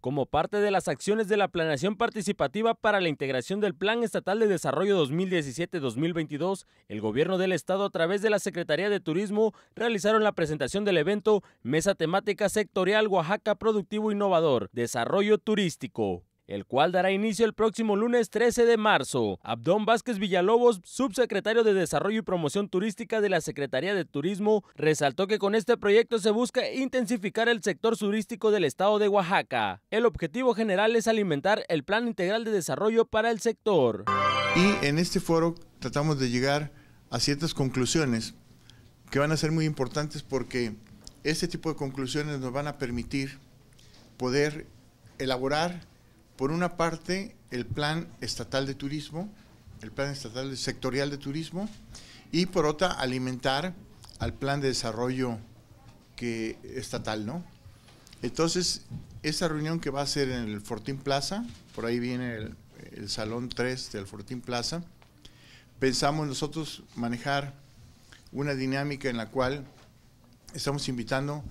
como parte de las acciones de la planeación participativa para la integración del Plan Estatal de Desarrollo 2017-2022, el gobierno del estado a través de la Secretaría de Turismo realizaron la presentación del evento Mesa Temática Sectorial Oaxaca Productivo Innovador, Desarrollo Turístico el cual dará inicio el próximo lunes 13 de marzo. Abdón Vázquez Villalobos, subsecretario de Desarrollo y Promoción Turística de la Secretaría de Turismo, resaltó que con este proyecto se busca intensificar el sector turístico del estado de Oaxaca. El objetivo general es alimentar el Plan Integral de Desarrollo para el sector. Y en este foro tratamos de llegar a ciertas conclusiones que van a ser muy importantes porque este tipo de conclusiones nos van a permitir poder elaborar por una parte, el plan estatal de turismo, el plan estatal sectorial de turismo, y por otra, alimentar al plan de desarrollo que, estatal, ¿no? Entonces, esa reunión que va a ser en el Fortín Plaza, por ahí viene el, el salón 3 del Fortín Plaza, pensamos nosotros manejar una dinámica en la cual estamos invitando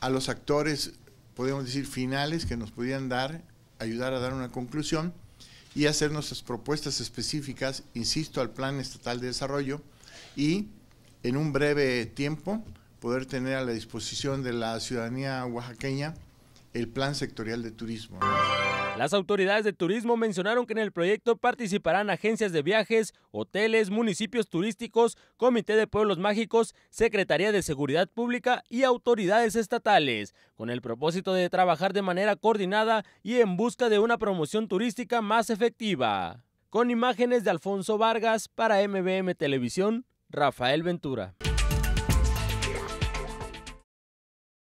a los actores, podemos decir, finales que nos pudieran dar ayudar a dar una conclusión y hacer nuestras propuestas específicas, insisto, al Plan Estatal de Desarrollo y en un breve tiempo poder tener a la disposición de la ciudadanía oaxaqueña el Plan Sectorial de Turismo. Las autoridades de turismo mencionaron que en el proyecto participarán agencias de viajes, hoteles, municipios turísticos, Comité de Pueblos Mágicos, Secretaría de Seguridad Pública y autoridades estatales, con el propósito de trabajar de manera coordinada y en busca de una promoción turística más efectiva. Con imágenes de Alfonso Vargas para MBM Televisión, Rafael Ventura.